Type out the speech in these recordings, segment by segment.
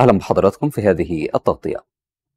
أهلا بحضراتكم في هذه التغطية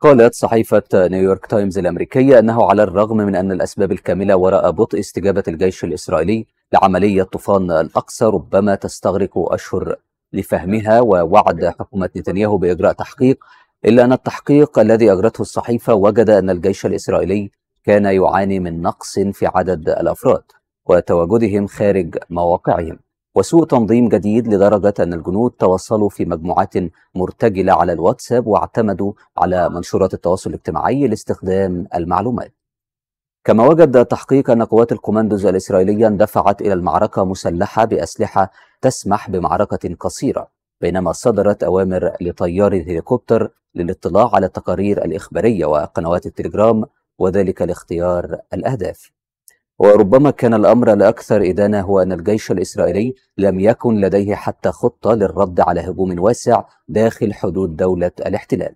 قالت صحيفة نيويورك تايمز الأمريكية أنه على الرغم من أن الأسباب الكاملة وراء بطء استجابة الجيش الإسرائيلي لعملية طوفان الأقصى ربما تستغرق أشهر لفهمها ووعد حكومة نتنياهو بإجراء تحقيق إلا أن التحقيق الذي أجرته الصحيفة وجد أن الجيش الإسرائيلي كان يعاني من نقص في عدد الأفراد وتواجدهم خارج مواقعهم وسوء تنظيم جديد لدرجة أن الجنود توصلوا في مجموعات مرتجلة على الواتساب واعتمدوا على منشورات التواصل الاجتماعي لاستخدام المعلومات كما وجد تحقيق أن قوات الكوماندوز الإسرائيلية اندفعت إلى المعركة مسلحة بأسلحة تسمح بمعركة قصيرة بينما صدرت أوامر لطيار الهليكوبتر للاطلاع على التقارير الإخبارية وقنوات التليجرام وذلك لاختيار الأهداف وربما كان الأمر الأكثر إدانة هو أن الجيش الإسرائيلي لم يكن لديه حتى خطة للرد على هجوم واسع داخل حدود دولة الاحتلال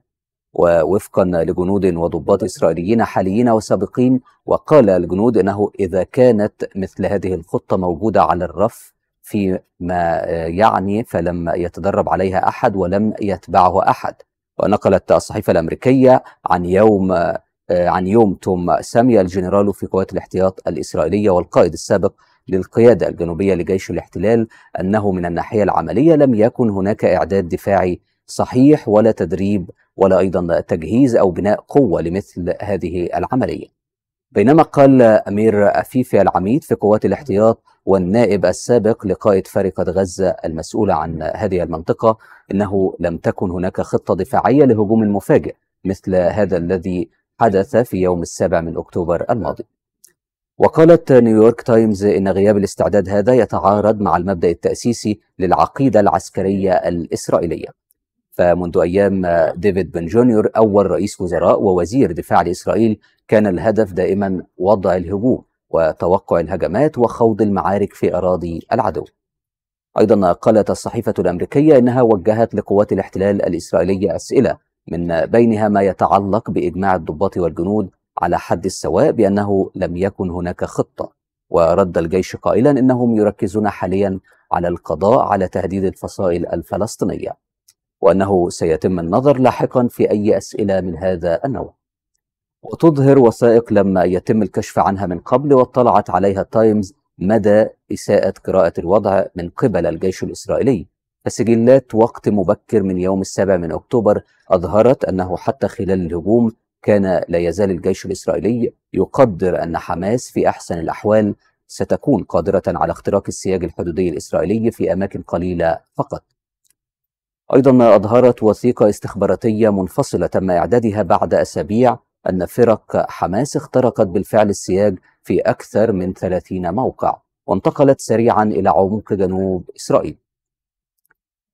ووفقا لجنود وضباط إسرائيليين حاليين وسابقين وقال الجنود أنه إذا كانت مثل هذه الخطة موجودة على الرف فيما يعني فلم يتدرب عليها أحد ولم يتبعه أحد ونقلت الصحيفة الأمريكية عن يوم آه، عن يوم توم سامي الجنرال في قوات الاحتياط الإسرائيلية والقائد السابق للقيادة الجنوبية لجيش الاحتلال أنه من الناحية العملية لم يكن هناك إعداد دفاعي صحيح ولا تدريب ولا أيضا تجهيز أو بناء قوة لمثل هذه العملية بينما قال أمير أفيفي العميد في قوات الاحتياط والنائب السابق لقائد فرقة غزة المسؤولة عن هذه المنطقة إنه لم تكن هناك خطة دفاعية لهجوم مفاجئ مثل هذا الذي حدث في يوم السابع من أكتوبر الماضي وقالت نيويورك تايمز إن غياب الاستعداد هذا يتعارض مع المبدأ التأسيسي للعقيدة العسكرية الإسرائيلية فمنذ أيام ديفيد بن جونيور أول رئيس وزراء ووزير دفاع لإسرائيل كان الهدف دائما وضع الهجوم وتوقع الهجمات وخوض المعارك في أراضي العدو أيضا قالت الصحيفة الأمريكية إنها وجهت لقوات الاحتلال الإسرائيلية أسئلة من بينها ما يتعلق باجماع الضباط والجنود على حد السواء بانه لم يكن هناك خطه ورد الجيش قائلا انهم يركزون حاليا على القضاء على تهديد الفصائل الفلسطينيه وانه سيتم النظر لاحقا في اي اسئله من هذا النوع. وتظهر وثائق لم يتم الكشف عنها من قبل واطلعت عليها التايمز مدى اساءه قراءه الوضع من قبل الجيش الاسرائيلي فسجلات وقت مبكر من يوم السابع من أكتوبر أظهرت أنه حتى خلال الهجوم كان لا يزال الجيش الإسرائيلي يقدر أن حماس في أحسن الأحوال ستكون قادرة على اختراق السياج الحدودي الإسرائيلي في أماكن قليلة فقط أيضا أظهرت وثيقة استخباراتية منفصلة تم إعدادها بعد أسابيع أن فرق حماس اخترقت بالفعل السياج في أكثر من 30 موقع وانتقلت سريعا إلى عمق جنوب إسرائيل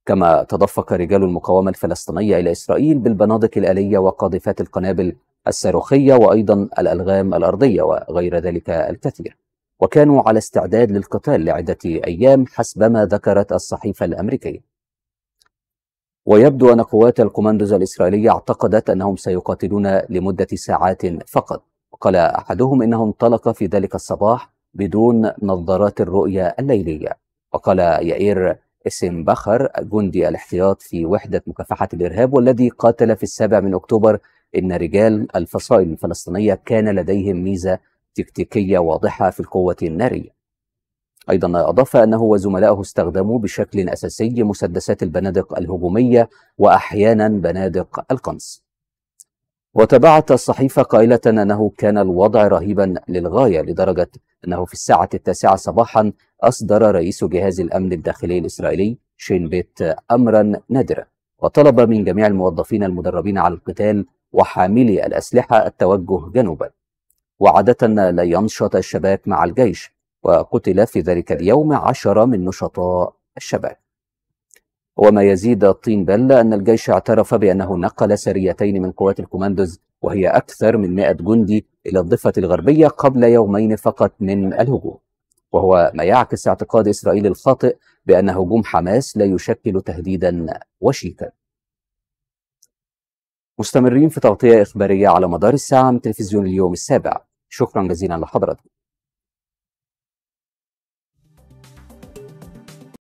كما تدفق رجال المقاومة الفلسطينية إلى إسرائيل بالبنادق الآلية وقاذفات القنابل الصاروخية وأيضا الألغام الأرضية وغير ذلك الكثير وكانوا على استعداد للقتال لعدة أيام حسبما ذكرت الصحيفة الأمريكية ويبدو أن قوات الكوماندوز الإسرائيلية اعتقدت أنهم سيقاتلون لمدة ساعات فقط وقال أحدهم إنه انطلق في ذلك الصباح بدون نظارات الرؤية الليلية وقال يائير اسم بخر جندي الاحتياط في وحدة مكافحة الإرهاب والذي قاتل في السابع من أكتوبر إن رجال الفصائل الفلسطينية كان لديهم ميزة تكتيكية واضحة في القوة النارية أيضا أضاف أنه وزملائه استخدموا بشكل أساسي مسدسات البنادق الهجومية وأحيانا بنادق القنص وتابعت الصحيفة قائلة أنه كان الوضع رهيبا للغاية لدرجة أنه في الساعة التاسعة صباحا أصدر رئيس جهاز الأمن الداخلي الإسرائيلي شين بيت أمرا نادرا وطلب من جميع الموظفين المدربين على القتال وحاملي الأسلحة التوجه جنوبا وعادة لا ينشط الشباك مع الجيش وقتل في ذلك اليوم عشرة من نشطاء الشباك وما يزيد الطين بل أن الجيش اعترف بأنه نقل سريتين من قوات الكوماندوز وهي أكثر من 100 جندي إلى الضفة الغربية قبل يومين فقط من الهجوم وهو ما يعكس اعتقاد إسرائيل الخاطئ بأن هجوم حماس لا يشكل تهديدا وشيكا مستمرين في تغطية إخبارية على مدار الساعة من تلفزيون اليوم السابع شكرا جزيلا لحضراتكم